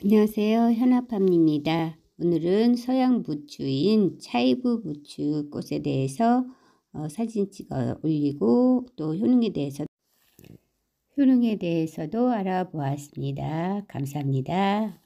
안녕하세요. 현아팜입니다. 오늘은 서양 부추인 차이브 부추 꽃에 대해서 어, 사진 찍어 올리고 또 효능에 대해서 효능에 대해서도 알아보았습니다. 감사합니다.